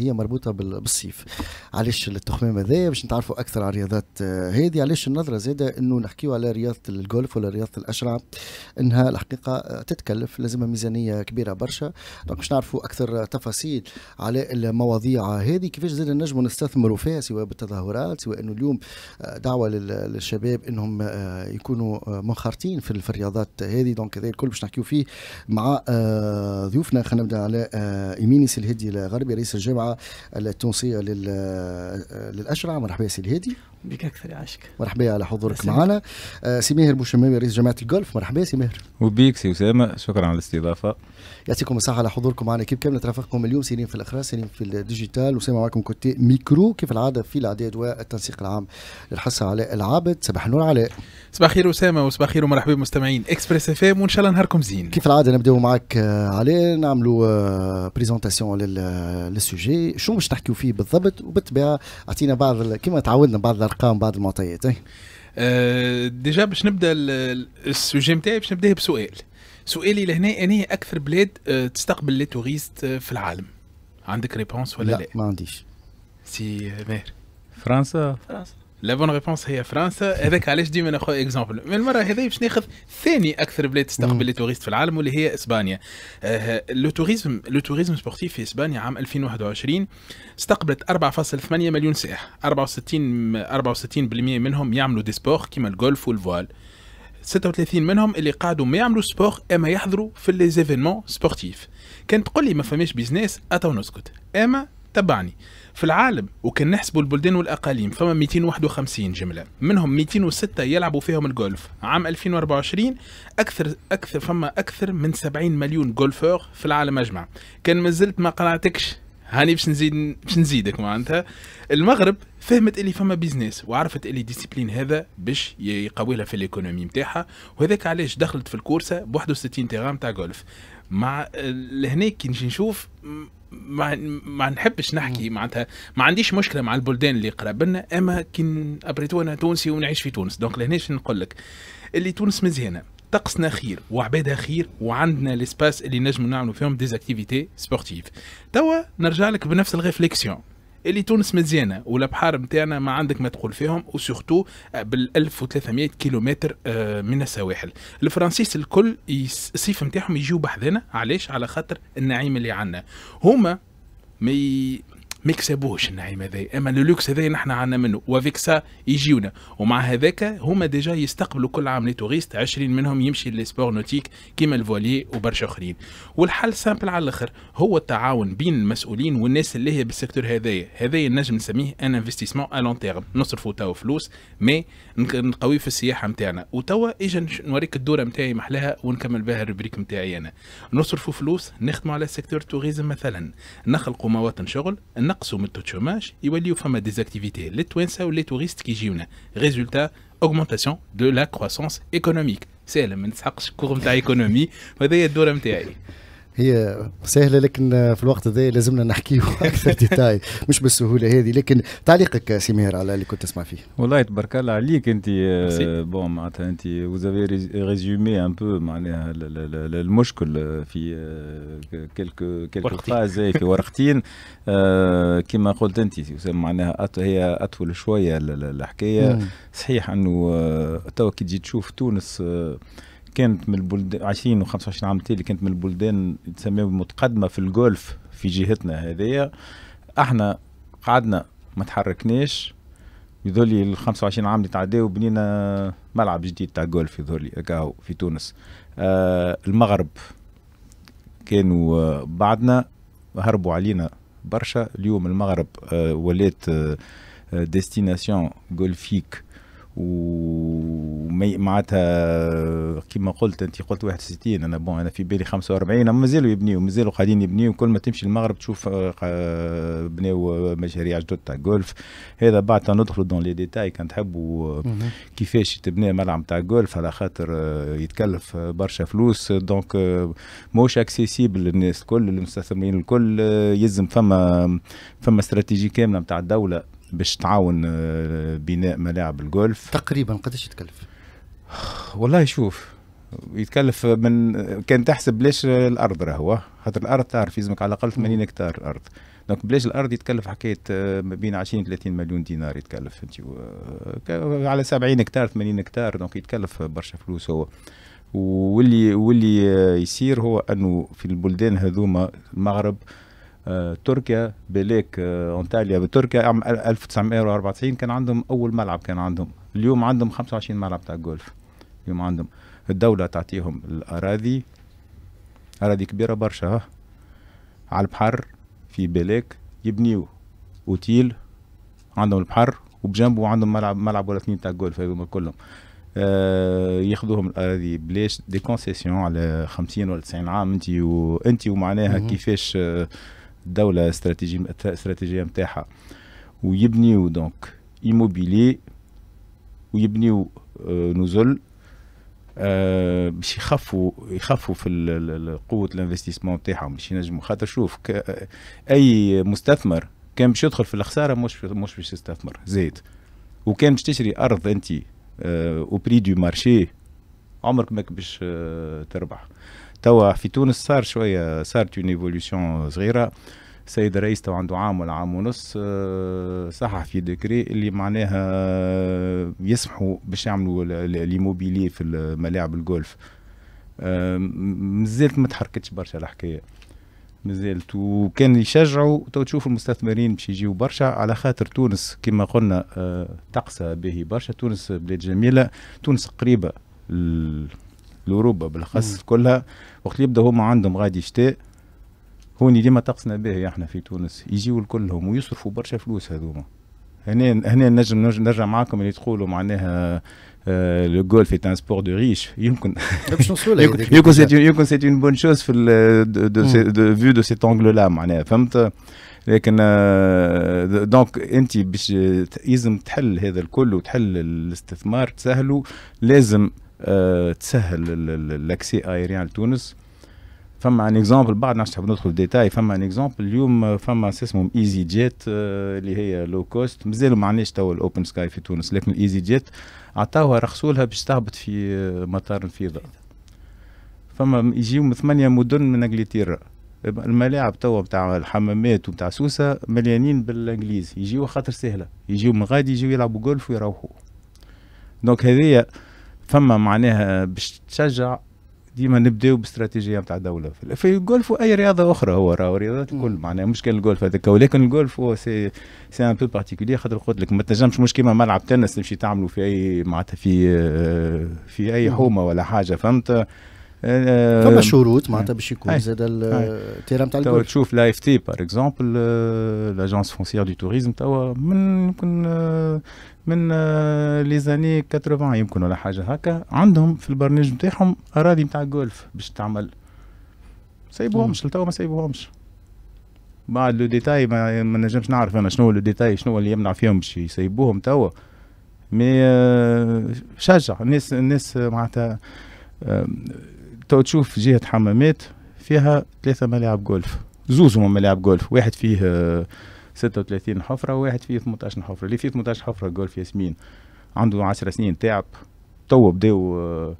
اللي هي مربوطه بالصيف علاش التخمام هذايا باش نتعرفوا اكثر على الرياضات هذه علاش النظره زاده انه نحكيوا على رياضه الجولف ولا رياضه الاشرعه انها الحقيقه تتكلف لازمها ميزانيه كبيره برشا دونك باش نعرفوا اكثر تفاصيل على المواضيع هذه كيفاش زاد نجموا نستثمروا فيها سواء بالتظاهرات سواء انه اليوم دعوه للشباب انهم يكونوا منخرطين في الرياضات هذه دونك هذا الكل باش نحكيوا فيه مع ضيوفنا خلينا نبدا على يميني سي الهدي الغربي رئيس الجامعه التونسيه للاشرع مرحبا يا سي الهادي بك اكثر يا عشك مرحبا على حضورك معنا آه سي ماهر بوشماوي رئيس جماعه الجولف مرحبا سي ماهر وبيك سي اسامه شكرا على الاستضافه يعطيكم الصحه على حضوركم معنا كيف كامل ترافقكم اليوم سيرين في الاخراج سيرين في الديجيتال وسامع معكم كوتي ميكرو كيف العاده في الاعداد والتنسيق العام للحصه على العابد صباح النور علاء صباح الخير اسامه وصباح الخير ومرحبا بمستمعين اكسبريس اف ام وان شاء الله نهاركم زين كيف العاده نبداو معك آه، علاء نعملوا بريزونتاسيون آه، آه، للسوجي شو باش نحكيو فيه بالضبط وبالطبيعه اعطينا بعض كما تعودنا بعض ارقام بعض المعطيات اي آه، ديجا باش نبدا السوجي نتاعي باش نبدا بسؤال سؤالي لهنا انا اكثر بلاد آه، تستقبل لي توريست آه، في العالم عندك ريبونس ولا لا, لا؟ ما عنديش سي ماهر فرنسا فرنسا لا بون ريبونس هي فرنسا هذاك علاش ديما ناخذ اكزومبل من المره هذه باش ناخذ ثاني اكثر بلاد تستقبل لي توريست في العالم واللي هي اسبانيا آه لو توريزم لو توريزم سبورتيف في اسبانيا عام 2021 استقبلت 4.8 مليون سائح 64 64% منهم يعملوا دي سبور كيما الجولف والفوال 36 منهم اللي قاعدوا ما يعملوا سبور اما يحضروا في لي زيفينمون سبورتيف كان تقول لي ما فماش بيزنس اتو نسكت اما تبعني في العالم وكان نحسبوا البلدان والاقاليم فما 251 جمله منهم 206 يلعبوا فيهم الجولف عام 2024 اكثر اكثر فما اكثر من 70 مليون جولفور في العالم اجمع كان مازلت ما قنعتكش هاني باش نزيد باش نزيدك معناتها المغرب فهمت اللي فما بيزنس وعرفت اللي ديسيبلين هذا باش يقوي لها في الايكونومي نتاعها وهذاك علاش دخلت في الكورسه ب 61 تيغام تاع جولف مع آه، لهنا كي نجي نشوف ما ما نحبش نحكي معناتها ما عنديش مشكله مع البلدان اللي قراب لنا اما كي ابريتو انا تونسي ونعيش في تونس دونك لهناش نقول لك اللي تونس مزيانه طقسنا خير وعبادها خير وعندنا ليسباس اللي نجموا نعملوا فيهم ديزاكتيفيتي سبورتيف توا نرجع لك بنفس الريفليكسيون اللي تونس مزيانه والابحار نتاعنا ما عندك ما تقول فيهم وسورتو بال 1300 كيلومتر آه، من السواحل الفرنسيس الكل الصيف نتاعهم يجيو بحذنا علاش على خاطر النعيم اللي عندنا هما ما يكسبوهش النعيم هذايا اما لو لوكس هذايا نحن عندنا منه وافيك سا يجيونا ومع هذاك هما ديجا يستقبلوا كل عام لي توريست 20 منهم يمشي لي سبور نوتيك كيما الفولي وبرشا اخرين والحل سامبل على الاخر هو التعاون بين المسؤولين والناس اللي هي بالسيكتور هذايا هذايا نجم نسميه ان انفستيسمون ا لون تيرم نصرفوا توا فلوس مي نقوي في السياحه نتاعنا وتوا اجا نوريك الدوره نتاعي محلاها ونكمل بها الروبريك نتاعي انا نصرفوا فلوس نخدموا على سيكتور توريزم مثلا نخلقوا مواطن شغل nous sommes de chômage amour et évoluons en faveur des activités les les touristes qui y résultat augmentation de la croissance économique c'est l'homme qui s'accompagne de l'économie mais il y a du monde هي سهله لكن في الوقت ذا لازمنا نحكيه اكثر ديتاي مش بالسهوله هذه لكن تعليقك سمير على اللي كنت تسمع فيه والله تبارك الله عليك انت آه، بون معناتها انت وزافي ريزومي ان بو معناها المشكل في آه، كلكو كلكو فاز في ورقتين آه، كما قلت انت معناها هي اطول شويه الحكايه صحيح انه تو كي تجي تشوف تونس كانت من البلدان 20 و25 عام تالي كانت من البلدان تسميو متقدمه في الجولف في جهتنا هذايا احنا قعدنا ما تحركناش يظل ال 25 عام اللي تعداو بنينا ملعب جديد تاع جولف يظل هكا في تونس آه المغرب كانوا آه، بعدنا هربوا علينا برشا اليوم المغرب آه ولات آه, آه، ديستيناسيون جولفيك ومعناتها كما قلت انت قلت 61 انا بون انا في بالي 45 اما مازالوا يبنيوا مازالوا قاعدين يبنيوا كل ما تمشي المغرب تشوف آه، بناو آه، مشاريع جدد تاع جولف هذا بعد ندخلوا دون لي ديتاي كان تحبوا آه، كيفاش تبنى ملعب تاع جولف على خاطر يتكلف برشا فلوس دونك موش اكسيسيبل للناس الكل المستثمرين الكل يلزم فما فما استراتيجي كامله نتاع الدوله باش تعاون آه، بناء ملاعب الجولف تقريبا قداش يتكلف والله شوف يتكلف من كان تحسب بلاش الارض راهو خاطر الارض تعرف يلزمك على الاقل 80 هكتار ارض دونك بلاش الارض يتكلف حكايه آه، ما بين 20 30 مليون دينار يتكلف انت آه، على 70 هكتار 80 هكتار دونك يتكلف برشا فلوس هو واللي واللي يصير هو انه في البلدان هذوما المغرب آه، تركيا بليك آه، اونتاليا بتركيا عام 1994 كان عندهم اول ملعب كان عندهم اليوم عندهم 25 ملعب تاع جولف اليوم عندهم الدوله تعطيهم الاراضي اراضي كبيره برشا على البحر في بليك يبنيو اوتيل عندهم البحر وبجنبه عندهم ملعب ملعب ولا اثنين تاع جولف هذوما كلهم آه ياخذوهم الاراضي بلاش دي كونسيسيون على 50 ولا 90 عام انت وانت ومعناها كيفاش آه الدوله استراتيجي استراتيجيه نتاعها ويبنيو دونك ايموبيلي ويبنيو آه، نزل آه، باش يخفوا يخفوا في قوه الانفستيسمون نتاعهم باش ينجموا خاطر شوف اي مستثمر كان باش يدخل في الخساره مش مش باش يستثمر زيد وكان باش تشري ارض انت آه، او بري دو مارشي عمرك ماك باش تربح توا في تونس صار شويه صارت اون ايفوليسيون صغيره السيد الرئيس تو عنده عام ولا عام ونص آه، صحح في ديكري اللي معناها آه، يسمحوا باش يعملوا ليموبيلي في ملاعب الجولف آه، مازالت ما تحركتش برشا الحكايه مازالت وكان يشجعوا تو تشوف المستثمرين باش يجيو برشا على خاطر تونس كما قلنا تقسى به برشا تونس بلاد جميله تونس قريبه لاوروبا بالاخص كلها وقت يبدا هما عندهم غادي شتاء هوني ديما طقسنا به احنا في تونس يجيو كلهم ويصرفوا برشا فلوس هذوما هنا هنا نجم نرجع معاكم اللي تقولوا معناها لو جولف ان سبور دو ريش يمكن يمكن سيت يمكن سيت اون بون شوز في دو فيو دو سيت انجل لا معناها فهمت لكن دونك آه، انت باش لازم تحل هذا الكل وتحل الاستثمار تسهله لازم أه تسهل لاكسي ايريان لتونس فما ان اكزومبل بعد ما تحب ندخل ديتاي فما ان اكزومبل اليوم فما اسمهم ايزي جيت اللي هي لو كوست مازالوا ما عندناش توا الاوبن سكاي في تونس لكن الايزي جيت عطاوها رخصوا لها باش تهبط في آه، مطار الفيضه فما يجيو من ثمانيه مدن من انجلترا الملاعب توا بتاع الحمامات وبتاع سوسه مليانين بالانجليزي يجيو خاطر سهله يجيو من غادي يجيو يلعبوا جولف ويروحوا دونك هذه فما معناها باش تشجع ديما نبداو باستراتيجيه نتاع دوله في الجولف واي رياضه اخرى هو راهو الرياضات الكل معناها مش كان الجولف هذاك ولكن الجولف هو سي سي ان بو بارتيكولي خاطر قلت لك ما تنجمش مش كيما ملعب تنس تمشي تعملوا في اي معناتها في آه، في اي حومه ولا حاجه فهمت آه، فما شروط معناتها باش يكون زاد التيران نتاع الكل تشوف لا اف تي باغ اكزومبل لاجونس فونسيير دو توريزم توا من يمكن آه، من لي زاني 80 يمكن ولا حاجه هكا عندهم في البرنامج نتاعهم اراضي نتاع جولف باش تعمل سايبوهمش لتوا ما سايبوهمش بعد لو ديتاي ما, ما نجمش نعرف انا شنو لو ديتاي شنو اللي يمنع فيهم باش يسيبوهم توا مي آه، شجع الناس الناس معناتها تو تشوف جهه حمامات فيها ثلاثه ملاعب جولف زوز هما ملاعب جولف واحد فيه 36 آه، حفره وواحد فيه 18 حفره اللي فيه 18 حفره جولف ياسمين عنده 10 سنين تعب تو بداو آه،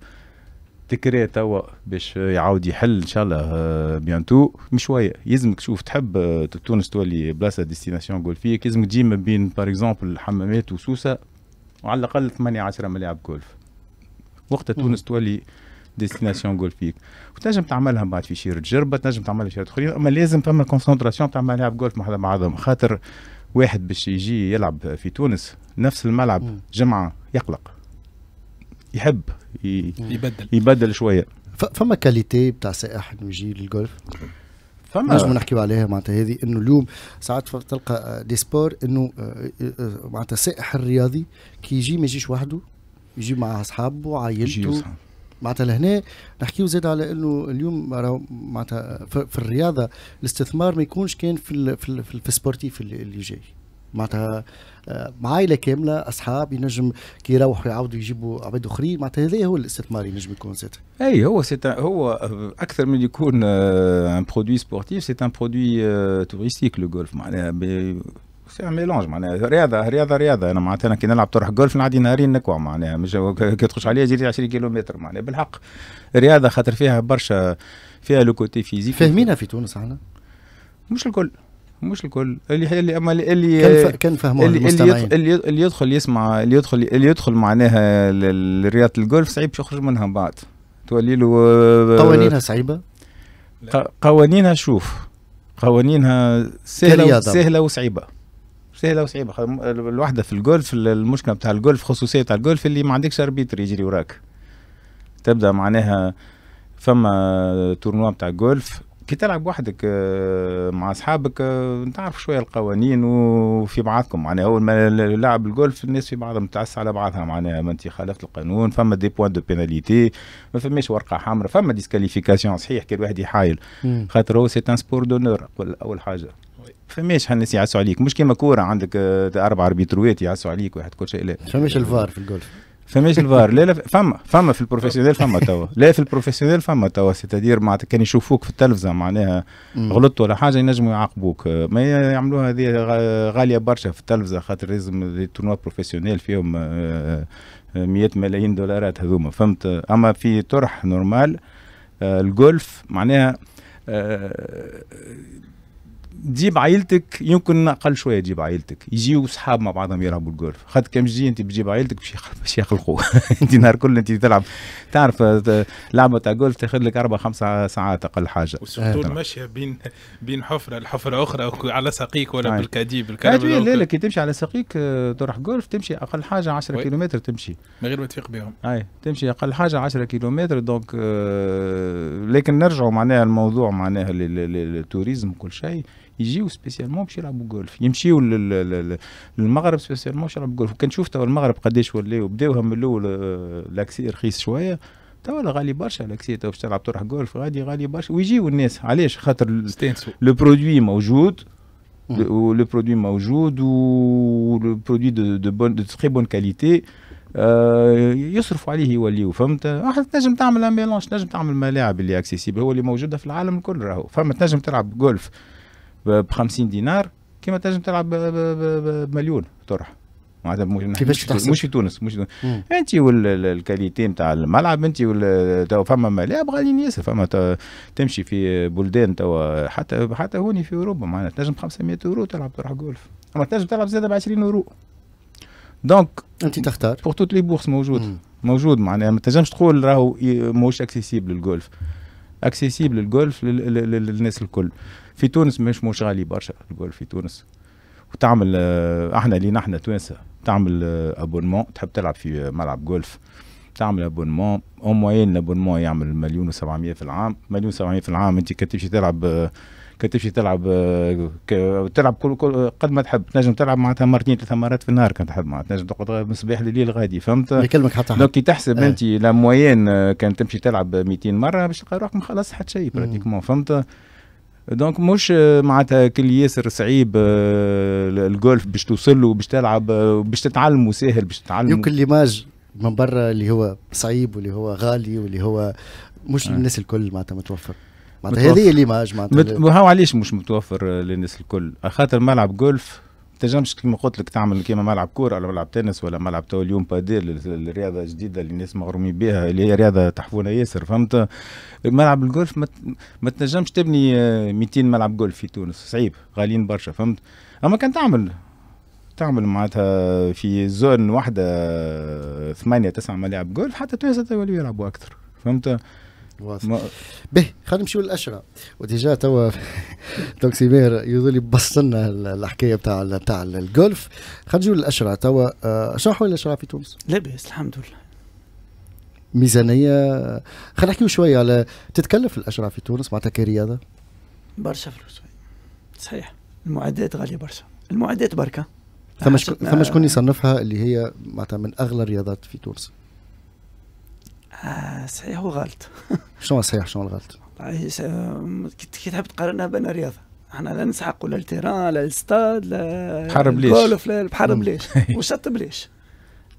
تكري توا باش يعاود يحل ان شاء الله آه، بيانتو مش شويه يلزمك تشوف تحب تونس تولي بلاصه ديستيناسيون جولفيه لازمك تجي ما بين بار اكزومبل حمامات وسوسه وعلى الاقل 8 10 ملاعب جولف وقتها تونس تولي ديستيناسيون جول فيك وتنجم تعملها بعد في شيرة جربة تنجم تعملها في شيرة اخرين اما لازم فما كونسنتراسيون ملاعب جولف مع بعضهم خاطر واحد باش يجي يلعب في تونس نفس الملعب جمعه يقلق يحب ي... يبدل يبدل شويه فما كاليتي بتاع سائح انه يجي للجولف فما نجم نحكيو عليها معناتها هذه انه اليوم ساعات تلقى دي سبور انه معناتها السائح الرياضي كي يجي ما يجيش وحده يجي مع اصحابه وعائلته معناتها لهنا نحكيو زاد على انه اليوم راهو معناتها في الرياضه الاستثمار ما يكونش كان في الـ في, الـ في السبورتيف اللي جاي معناتها آه، عائله كامله اصحاب ينجم كي يروحوا يعاودوا يجيبوا عباد اخرين معناتها هذا هو الاستثمار ينجم يكون زاد اي هو سيت هو اكثر من يكون ان برودوي سبورتيف سيت ان برودوي توريستيك لو جولف معناها سي ميلونج معناها رياضه رياضه رياضه انا معناتها كي نلعب تروح جولف نعدي نهارين نكوى معناها مش كي تخش عليا جري 20 كيلومتر معناها بالحق رياضه خاطر فيها برشا فيها لو كوتي فيزيك فاهمينها في تونس احنا مش الكل مش الكل اللي اللي اما اللي كان كان فهموا اللي, اللي, اللي اللي يدخل يسمع اللي يدخل اللي يدخل معناها رياضه الجولف صعيب يخرج منها بعد تولي له آه، قوانينها صعيبه قوانينها شوف قوانينها سهله سهله وصعيبه سهلة وصعيبة لو الواحده في الجولف المشكله بتاع الجولف خصوصيه بتاع الجولف اللي ما عندكش اربيتر يجري وراك تبدا معناها فما تورنوا بتاع الجولف كي تلعب وحدك آه، مع اصحابك آه، تعرف شويه القوانين وفي بعضكم معناها اول ما لعب الجولف الناس في بعضهم تعس على بعضها معناها ما انت خالفت القانون فما دي بوان دو بيناليتي ما فماش ورقه حمراء فما ديسكاليفيكاسيون صحيح كي الواحد يحايل خاطر هو سي ان سبور دونور اول حاجه فماش حناس يعسوا عليك مش كيما كوره عندك آه، اربع اربيتروات يعسوا عليك واحد كل شيء لا فماش الفار في الجولف فماش الفار لا لا فما فما في البروفيسيونيل فما توا لا في البروفيسيونيل فما توا سيتادير معناتها كان يشوفوك في التلفزه معناها غلطت ولا حاجه ينجموا يعاقبوك ما يعملوها هذه غاليه برشا في التلفزه خاطر لازم التورنوا بروفيسيونيل فيهم 100 آه، آه، ملايين دولارات هذوما فهمت اما في طرح نورمال الجولف معناها تجيب عائلتك يمكن اقل شويه تجيب عائلتك يجيو صحاب مع بعضهم يلعبوا الجولف خاطر كم تجي انت بتجيب عائلتك باش يخلقوا انت نهار كل انت تلعب تعرف لعبه تاع جولف تاخذ لك اربع خمس ساعات اقل حاجه وسورتو آه، المشي بين بين حفره لحفره اخرى على ساقيك ولا يعني. طيب. بالكادي لا لا كي تمشي على ساقيك آه، تروح جولف تمشي اقل حاجه 10 كيلومتر تمشي من غير ما تفيق بهم اي تمشي اقل حاجه 10 كيلومتر دونك آه، لكن نرجعوا معناها الموضوع معناها للتوريزم وكل شيء يجيو سبيسيالمون باش يلعبوا جولف يمشيو للمغرب سبيسيالمون باش يلعبوا جولف كان تشوف توا المغرب قداش ولاو بداوها من الاول آه، لاكسي رخيص شويه توا غالي برشا لاكسي توا باش تلعب تروح جولف غادي غالي برشا ويجيو الناس علاش خاطر لو برودوي موجود لو برودوي موجود ولو برودوي دو دو بون دو تري بون كاليتي يصرفوا عليه يوليو فهمت آه، تنجم تعمل ان ميلونج تنجم تعمل ملاعب اللي اكسيسيبل هو اللي موجوده في العالم الكل راهو فما تنجم تلعب جولف ب 50 دينار كما تنجم تلعب بمليون تروح معناتها كيفاش تحسب؟ مش في تونس مش في تونس انت والكاليتي نتاع الملعب انت تو فما ملاعب غاليين ياسر فما تمشي في بلدان تو حتى حتى هوني في اوروبا معناتها تنجم 500 يورو تلعب تروح جولف اما تنجم تلعب زاده ب 20 يورو دونك انت تختار بور توت لي بورس موجود مم. موجود معناها ما تنجمش تقول راهو موش اكسيسيبل للجولف اكسيسيبل للجولف للناس الكل في تونس مش مش غالي برشا الجولف في تونس وتعمل آه، احنا لينا احنا توانسه تعمل ابونمون آه، تحب تلعب في آه، ملعب جولف تعمل ابونمون اون موين الابونمون يعمل مليون و700 في العام مليون و700 في العام انت كتمشي تلعب كتمشي تلعب تلعب كل, كل قد ما تحب تنجم تلعب معناتها مرتين ثلاث مرات في النهار كان تحب معناتها تنجم تقعد من الصباح لليل غادي فهمت يكلمك حتى دونك كي تحسب إيه. انت لا موين كان تمشي تلعب 200 مره باش تلقى روحك ما خلاص حتى شيء براتيكمون فهمت دونك مش معناتها كل ياسر صعيب آه، الجولف باش توصل له باش تلعب آه، باش تتعلم ساهل باش تتعلم يمكن ليماج من برا اللي هو صعيب واللي هو غالي واللي هو مش آه. للناس الكل معناتها متوفر معناتها هذه ليماج معناتها مت... هاو علاش مش متوفر للناس الكل خاطر ملعب جولف تنجمش كما قلت لك تعمل كيما ملعب كوره ولا ملعب تنس ولا ملعب تو اليوم بادير الرياضه الجديده اللي الناس مغرومين بها اللي هي رياضه تحفونه ياسر فهمت ملعب الجولف ما تنجمش تبني 200 آه، ملعب جولف في تونس صعيب غاليين برشا فهمت اما كان تعمل تعمل معناتها في زون واحده آه، ثمانية تسعة ملاعب جولف حتى تونس يلعبوا اكثر فهمت به خلينا نمشيو للاشرع وديجا توا دونك سمير يظل لنا الحكايه بتاع بتاع الجولف خلينا نجيو للاشرع توا آه، شنو حول الاشرع في تونس؟ لاباس الحمد لله ميزانيه خلينا نحكيو شويه على تتكلف الاشرع في تونس معناتها كرياضه برشا فلوس صحيح المعدات غاليه برشا المعدات بركه ثم شكون يصنفها اللي هي معناتها من اغلى الرياضات في تونس آه، صحيح وغلط شنو صحيح شنو الغلط؟ طيب، آه، كي تحب تقارنها بين الرياضه احنا لا نسحقوا لا التيران لا الستاد لا بحر بليش الجولف لا بحر بليش وشط بليش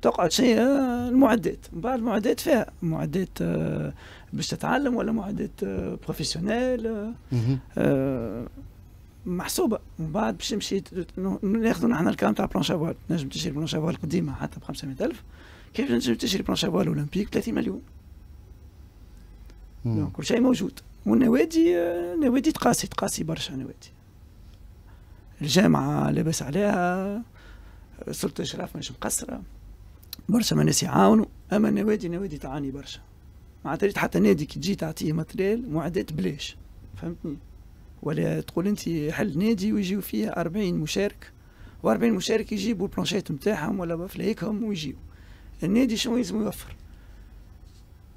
تقعد شيء آه، المعدات من بعد المعدات فيها معدات باش تتعلم ولا معدات بروفيسيونيل محسوبه من بعد باش تمشي ناخذوا نحن الكام تاع بلونش نجم تشري بلونش قديمه حتى ب 500000 كيف نجم تشري برانشابوال اولمبيك 30 مليون دونك كل شيء موجود والنوادي آه، نوادي تقاسي تقاسي برشا نوادي الجامعه لاباس عليها آه، سلطه الاشراف مش مقصره برشا من الناس يعاونوا اما النوادي نوادي تعاني برشا مع تريد حتى نادي كي تجي تعطيه ماتريال معدات بلاش فهمتني ولا تقول انت حل نادي ويجيو فيه 40 مشارك و40 مشارك يجيبوا البلانشيت نتاعهم ولا بفلايكهم ويجيو النادي شنو يلزم يوفر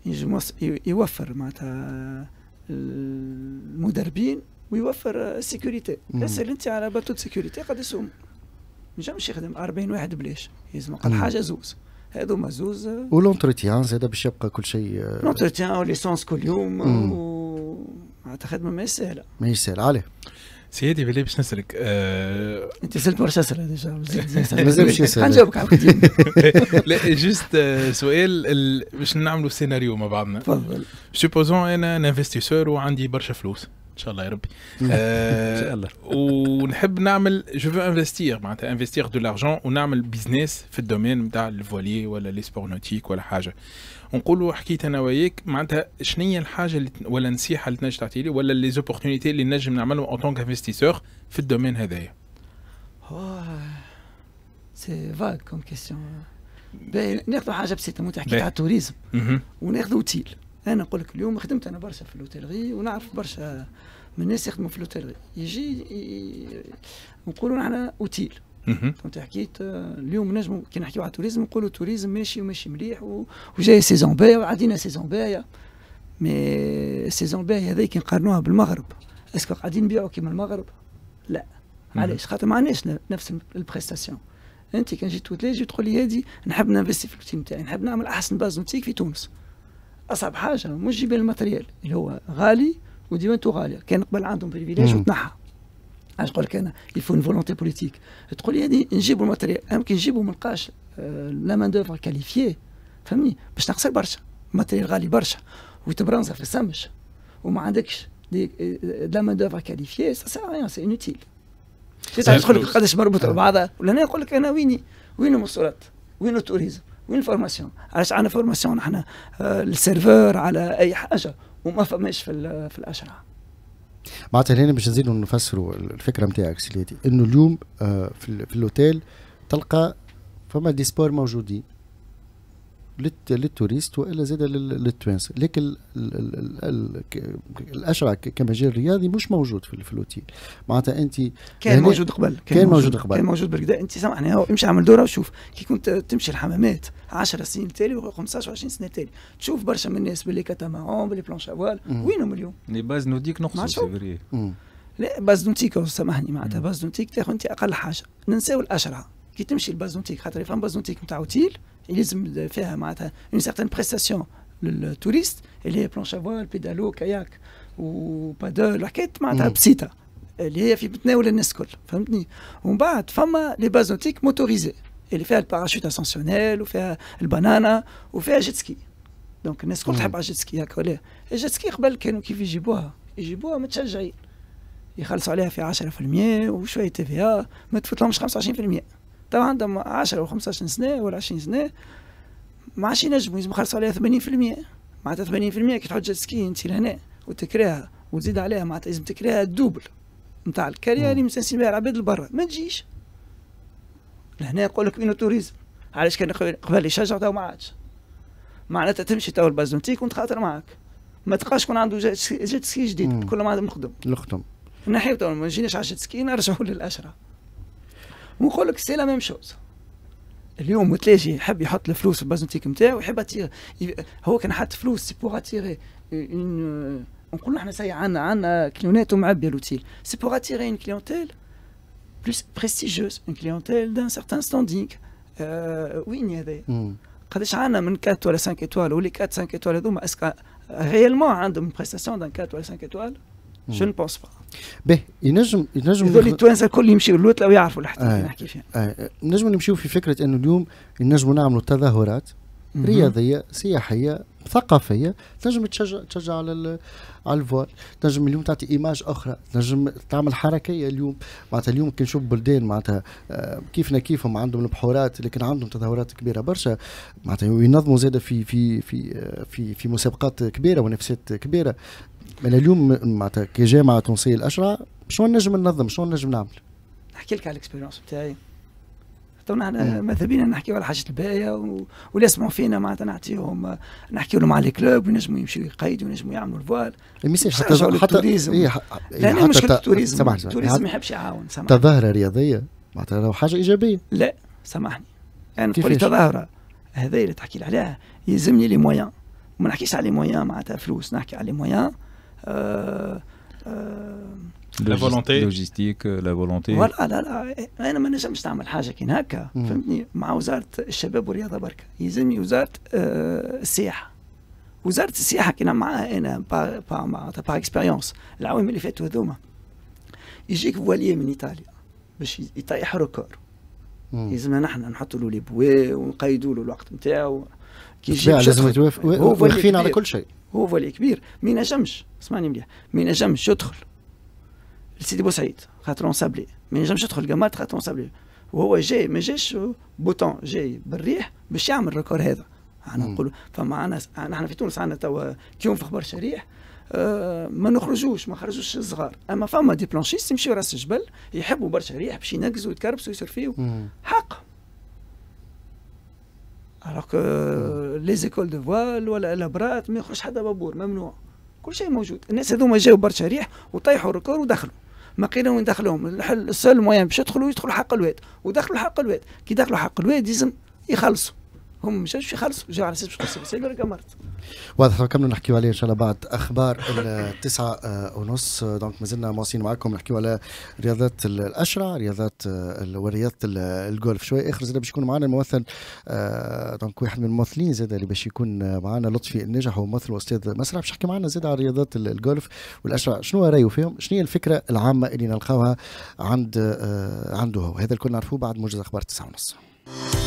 ينجم يوفر معناتها المدربين ويوفر السيكوريتي اسال انت على باتو سيكوريتي قد يسوم نجمش يخدم 40 واحد بلاش يلزم اقل حاجه زوز هذوما زوز ولونتروتيان زاد باش يبقى كل شيء آه، لونتروتيان وليسونس كل يوم معناتها خدمه ماهيش سهله ماهيش سهله عليه سيدي بلي باش نسالك آه... انت سالت برشا اسئله ديجا مازال باش نسال غنجاوبك على لا جوست آه، سؤال باش نعملوا سيناريو مع بعضنا تفضل سوبوزون انا انفستيسور وعندي برشا فلوس ان شاء الله يا ربي ان آه، شاء الله ونحب نعمل جو فو انفستير معناتها انفستير دو لارجون ونعمل بيزنس في الدومين نتاع الفولي ولا لي سبور نوتيك ولا حاجه ونقولوا حكيت انا وياك معناتها شنو هي الحاجه اللي ولا النصيحه اللي تنجم تعطي لي ولا لي زوبورتونيتي اللي نجم نعملهم اون تونك انفستيسور في الدومين هذايا سي فاك كوم كيستيون ناخذ حاجه بسيطه مو تحكي على التوريزم وناخذ اوتيل انا نقول لك اليوم خدمت انا برشا في لوتيلغي ونعرف برشا من الناس يخدموا في لوتيلغي يجي نقولوا نحن اوتيل فهمت حكيت اليوم نجم كي نحكيو على التوريزم نقولوا التوريزم ماشي وماشي مليح وجاي سيزون باهيه وعدينا سيزون باهيه مي سيزون باهيه هذيك نقارنوها بالمغرب اسكو قاعدين نبيعوا كيما المغرب لا علاش خاطر ما عندناش نفس البريستاسيون انت كان جيت تولي تقول لي هذه نحب ننفستي في الروتين نتاعي نحب نعمل احسن باز نوتيك في تونس اصعب حاجه مش جيب الماتريال اللي هو غالي وديمانته غاليه كان قبل عندهم بريفيليج وتنحى علاش نقول لك انا يفون فولونتي بوليتيك تقول لي هذه نجيبوا الماتريال كي نجيبوا ما نلقاش آه، لا مان دوفر كاليفيي فهمني باش نخسر برشا الماتريال غالي برشا وتبرنزه في السمش وما عندكش آه، آه، لا مان دوفر كاليفيي سا سير ريان سي انوتيل تقول لك قداش مربوط ببعضها ولا انا نقول لك انا ويني وين المصورات وين التوريزم وين الفورماسيون علاش عندنا فورماسيون نحن آه، السيرفور على اي حاجه وما فماش في في الاشرعه معناتها هنا باش نزيدوا نفسروا الفكره نتاعك سيدي انه اليوم آه، في الاوتيل تلقى فما دي سبور موجودين للتوريست والا زاد للتوانسه لكن الاشرع كمجال رياضي مش موجود في الفلوتيل معناتها انت كان يعني موجود قبل كان, موجود قبل كان موجود بالكدا انت سامحني امشي اعمل دوره وشوف كي كنت تمشي الحمامات 10 سنين تالي و15 و20 سنه تالي تشوف برشا من الناس باللي كاتامارون باللي بلونش افوال وينهم اليوم؟ لي باز نوديك نقصوا لا باز نوتيك سامحني معناتها باز نوتيك تاخذ انت اقل حاجه ننساو الاشرعه كي تمشي البازونتيك خاطر يفهم بازونتيك نتاع اوتيل il de faire une certaine prestation. Le, touriste, il est planche à voile, pédalo, kayak, ou pas de laquette, mais mm. Il est fait pneu bat, les bases nautiques motorisées. Il fait le parachute ascensionnel, ou fait le banana, ou fait jet ski. Donc, les jet mm. jet ski, il hein, y a a ski. Il y a à faire تو عندهم 10 و 15 سنه ولا 20 سنه ما عادش ينجموا لازم يخلصوا عليها 80% معناتها 80% كي تحط جيت سكي انت لهنا وتكريها وتزيد عليها معناتها لازم تكريها الدوبل نتاع الكارير اللي مستنسين بها العباد لبرا ما تجيش لهنا يقول لك بينو توريزم علاش كان قبل يشجع تو ما عادش معناتها تمشي تو البازنتيك ونتخاطر معاك ما تلقاش شكون عنده جيت سكي جديد كل ما عندهم نخدم نخدم نحيو تو ما نجيناش على جيت سكي نرجعوا للاشرع ونقول لك سي لا ميم شوز اليوم متلاجي يحب يحط الفلوس في البازنتيك نتاعو يحب اتير هو كان حط فلوس سي بوغ اتيري اون نقولوا احنا سي عندنا عندنا كليونات ومعبيه لوتيل سي بوغ اتيري اون كليونتيل بلوس بريستيجيوز اون كليونتيل دان سارتان ستاندينغ أه وين هذايا قداش عندنا من 4 ولا 5 ايطوال ولي 4 5 ايطوال هذوما اسكا réellement عندهم بريستاسيون دان 4 ولا 5 ايطوال جو نبونس با به ينجم ينجم هذول التوانسه الكل يمشيو لوت ويعرفوا يعرفوا آه. نحكي فيها آه. نجموا نمشيو في فكره انه اليوم ينجموا نعملوا تظاهرات رياضيه سياحيه ثقافيه تنجم تشجع تشجع على على الفوار تنجم اليوم تعطي ايماج اخرى تنجم تعمل حركيه اليوم معناتها اليوم كي نشوف بلدان معناتها آه، كيفنا كيفهم عندهم البحورات لكن عندهم تظاهرات كبيره برشا معناتها ينظموا زاده في في في آه، في في مسابقات كبيره ونفسات كبيره انا اليوم معناتها كجامعه تونسيه الاشرع شنو نجم ننظم شنو نجم نعمل نحكي لك على الاكسبيرونس بتاعي تونا ماذا بينا نحكيو على حاجه الباية واللي يسمعوا فينا معناتها نعطيهم نحكيو لهم على الكلوب ونجموا يمشيوا يقيدوا ونجموا يعملوا الفوال الميساج حتى حتى التوريزم إيه ح... إيه، حتى مشكله التوريزم التوريزم ما يحبش يعاون سمعني تظاهره رياضيه معناتها حاجه ايجابيه لا سامحني انا نقول تظاهره هذا اللي تحكي لي عليها يلزمني لي مويان ما نحكيش على لي مويان معناتها فلوس نحكي على لي مويان آه آه لا فولونتي لوجيستيك لا فولونتي فوالا لا لا انا ما نجمش نعمل حاجه كي هكا فهمتني مع وزاره الشباب والرياضه برك يلزمني وزاره آه، السياحه وزاره السياحه كنا معاها انا با با با اكسبيريونس العوام اللي فاتوا هذوما يجيك فواليه من ايطاليا باش يطيح ركور يلزمنا نحن نحطوا له لي بوي ونقيدوا له الوقت نتاعو كي يجي لازم يتوافق واقفين على كل شيء هو فوالي كبير ما ينجمش اسمعني مليح ما ينجمش يدخل لسيدي بوسعيد خاطر سابلي ما ينجمش يدخل قمات خاطر سابلي وهو جاي ما جاش بوتون جاي بالريح باش يعمل الريكور هذا احنا نقولوا عندنا نحن في تونس عندنا توا في برشا ريح أه ما نخرجوش ما خرجوش الصغار اما فما دي بلانشيست يمشيو راس الجبل يحبوا برشا ريح باش ينقزوا ويتكربسوا ويسرفيو حق الوغ لي زيكول دو فوال ولا الابرات ما يخرج حتى بابور ممنوع كل شيء موجود الناس هذوما جاوا برشا ريح وطيحوا الركور ودخلوا ما كاين وين دخلهم السول موين باش يدخلوا يدخلوا حق الواد ودخلوا حق الواد كي دخلوا حق الواد لازم يخلصوا هم مش يخلصوا جاوا على اساس باش يخلصوا سيبر كمرت مرض واضح كملوا نحكيو عليه ان شاء الله بعد اخبار التسعة ونص دونك مازلنا مواصلين معكم نحكيو على رياضات الاشرع رياضات ورياضه الجولف شوي اخر زاد باش يكون معنا الممثل آه، دونك واحد من الممثلين زاد اللي باش يكون معنا لطفي النجح هو ممثل واستاذ مسرح باش يحكي معنا زاد على رياضات الجولف والاشرع شنو رايه فيهم شنو هي الفكره العامه اللي نلقاوها عند آه، عنده هو هذا الكل نعرفوه بعد موجز اخبار التسعة ونص